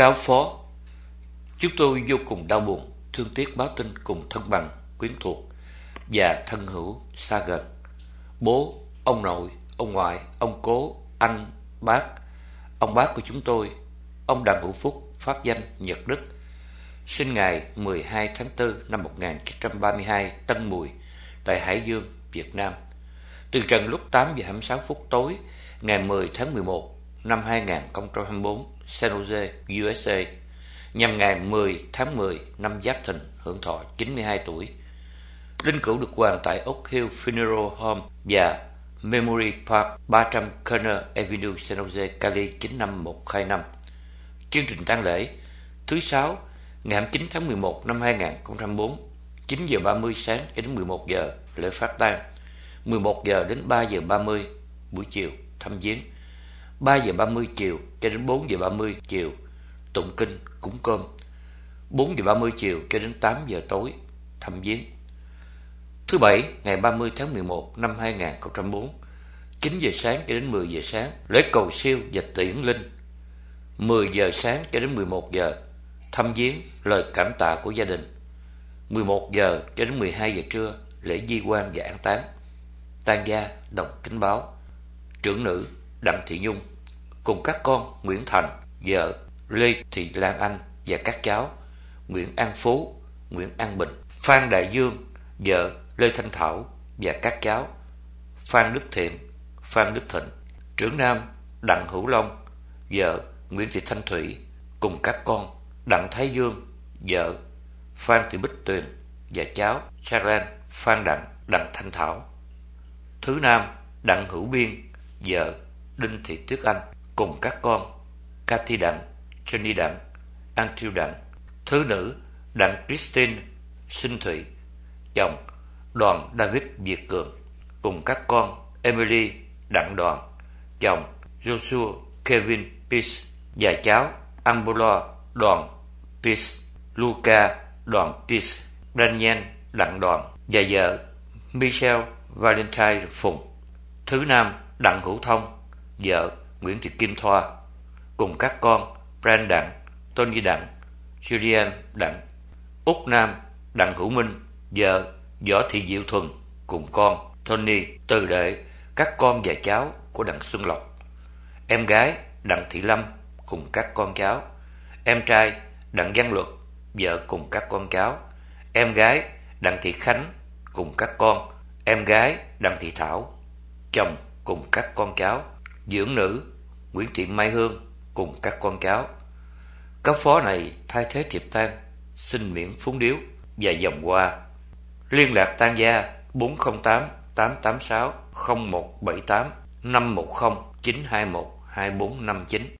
cao phó chúng tôi vô cùng đau buồn thương tiếc báo tin cùng thân bằng quyến thuộc và thân hữu xa gần bố ông nội ông ngoại ông cố anh bác ông bác của chúng tôi ông đặng hữu phúc pháp danh nhật đức sinh ngày 12 tháng 4 năm 1932 Tân Mùi tại Hải Dương, Việt Nam. Từ trần lúc 8 giờ 26 phút tối ngày 10 tháng 11 năm 2024 San Jose, USA nhằm ngày 10 tháng 10 năm Giáp Thìn, hưởng thọ 92 tuổi. Linh cữu được quàng tại Oak Hill Funeral Home và Memory Park 300 Kerner Avenue, San Jose, Cali 95125. Chương trình tang lễ thứ sáu ngày 29 tháng 11 năm 2004, 9 giờ 30 sáng đến 11 giờ lễ phát tang, 11 giờ đến 3 giờ 30 buổi chiều thăm viếng 3 giờ 30 chiều cho đến 4 giờ 30 chiều tụng kinh cúng cơm 4 giờ 30 chiều cho đến 8 giờ tối thăm viếng thứ bảy ngày 30 tháng 11 năm 2004 9 giờ sáng cho đến 10 giờ sáng lễ cầu siêu và tiễn linh 10 giờ sáng cho đến 11 giờ thăm viếng lời cảm tạ của gia đình 11 giờ cho đến 12 giờ trưa lễ di quan và an táng tan gia đọc kính báo trưởng nữ Đặng Thị Nhung cùng các con Nguyễn Thành, vợ Lê Thị Lan Anh và các cháu Nguyễn An Phú, Nguyễn An Bình, Phan Đại Dương, vợ Lê Thanh Thảo và các cháu Phan Đức Thiện, Phan Đức Thịnh, trưởng nam Đặng Hữu Long, vợ Nguyễn Thị Thanh Thủy cùng các con Đặng Thái Dương, vợ Phan Thị Bích Tuyền và cháu Saran, Phan Đặng, Đặng Thanh Thảo. Thứ nam Đặng Hữu Biên, vợ Đinh Thị Tuyết Anh cùng các con Cathy Đặng, Jenny Đặng, Andrew Đặng, Thứ Nữ Đặng Christine Sinh Thụy, chồng Đoàn David Việt Cường cùng các con Emily Đặng Đoàn, chồng Joshua Kevin Peace và cháu Ambolo Đoàn Peace, Luca Đoàn Peace, Daniel Đặng Đoàn và vợ Michelle Valentine Phùng. Thứ nam Đặng Hữu Thông vợ Nguyễn Thị Kim Thoa, cùng các con Bran Đặng, Tony Đặng, Julian Đặng, Úc Nam, Đặng Hữu Minh, vợ Võ Thị Diệu Thuần, cùng con Tony, Từ Đệ, các con và cháu của Đặng Xuân Lộc, em gái Đặng Thị Lâm cùng các con cháu, em trai Đặng Văn Luật, vợ cùng các con cháu, em gái Đặng Thị Khánh cùng các con, em gái Đặng Thị Thảo, chồng cùng các con cháu, dưỡng nữ Nguyễn Thị Mai Hương cùng các con cháu. Cấp phó này thay thế thiệp tang, xin miễn phúng điếu và dòng qua Liên lạc tan gia 408 886 0178 510 921 2459